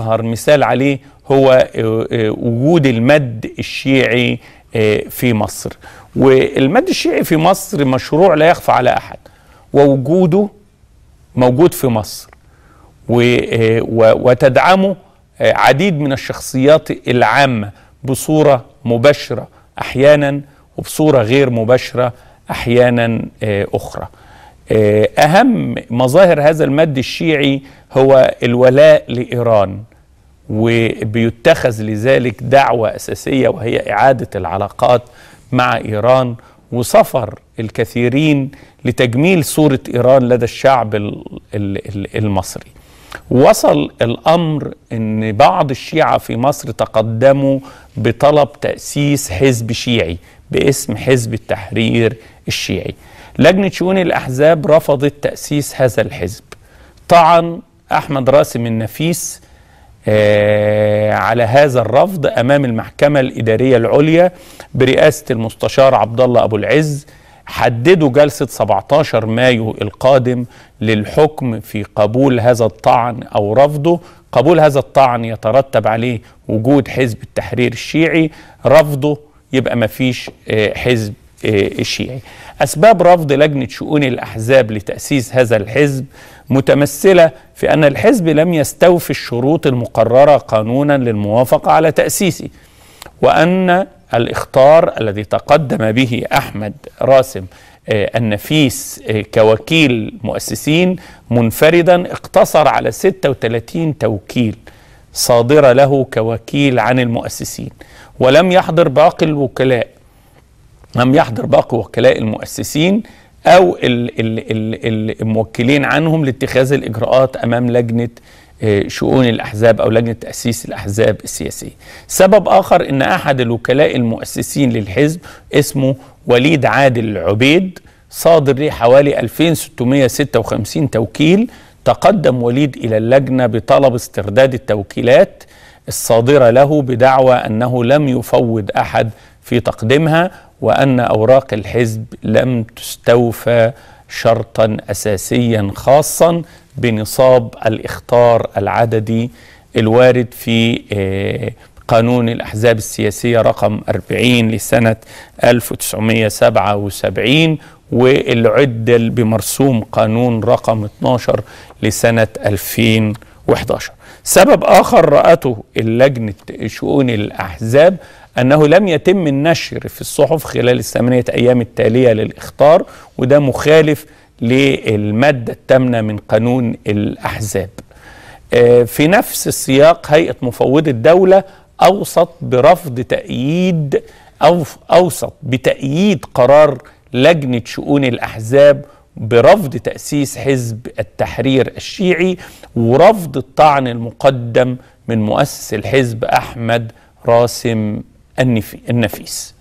أظهر مثال عليه هو آه، آه، وجود المد الشيعي آه، في مصر والمد الشيعي في مصر مشروع لا يخفى على أحد ووجوده موجود في مصر وتدعمه عديد من الشخصيات العامة بصورة مباشرة أحيانا وبصورة غير مباشرة أحيانا أخرى آه، أهم مظاهر هذا المد الشيعي هو الولاء لإيران وبيتخذ لذلك دعوة أساسية وهي إعادة العلاقات مع إيران وسفر الكثيرين لتجميل صورة إيران لدى الشعب المصري وصل الأمر أن بعض الشيعة في مصر تقدموا بطلب تأسيس حزب شيعي باسم حزب التحرير الشيعي لجنة شؤون الأحزاب رفضت تأسيس هذا الحزب طعن أحمد راسم النفيس آه، على هذا الرفض أمام المحكمة الإدارية العليا برئاسة المستشار عبد الله أبو العز حددوا جلسة 17 مايو القادم للحكم في قبول هذا الطعن أو رفضه قبول هذا الطعن يترتب عليه وجود حزب التحرير الشيعي رفضه يبقى مفيش آه، حزب إيه، الشيعي أسباب رفض لجنة شؤون الأحزاب لتأسيس هذا الحزب متمثلة في أن الحزب لم يستوفي الشروط المقررة قانونا للموافقة على تأسيسه وأن الاختار الذي تقدم به أحمد راسم آه، النفيس آه، كوكيل مؤسسين منفردا اقتصر على 36 توكيل صادرة له كوكيل عن المؤسسين ولم يحضر باقي الوكلاء لم يحضر باقي وكلاء المؤسسين أو الـ الـ الـ الموكلين عنهم لاتخاذ الإجراءات أمام لجنة آه، شؤون الأحزاب أو لجنة تأسيس الأحزاب السياسية سبب آخر أن أحد الوكلاء المؤسسين للحزب اسمه وليد عادل عبيد صادر ليه حوالي 2656 توكيل تقدم وليد إلى اللجنة بطلب استرداد التوكيلات الصادرة له بدعوى أنه لم يفوض أحد في تقديمها وأن أوراق الحزب لم تستوفى شرطا أساسيا خاصا بنصاب الإخطار العددي الوارد في آه، قانون الأحزاب السياسية رقم 40 لسنة 1977 واللي عدل بمرسوم قانون رقم 12 لسنة 2011 سبب آخر رأته اللجنة شؤون الأحزاب أنه لم يتم النشر في الصحف خلال الثمانية أيام التالية للإخطار وده مخالف للمادة الثامنة من قانون الأحزاب آه، في نفس السياق هيئة مفوضي الدولة أوصت برفض تأييد أو أوصت بتأييد قرار لجنة شؤون الأحزاب برفض تأسيس حزب التحرير الشيعي ورفض الطعن المقدم من مؤسس الحزب أحمد راسم النفيس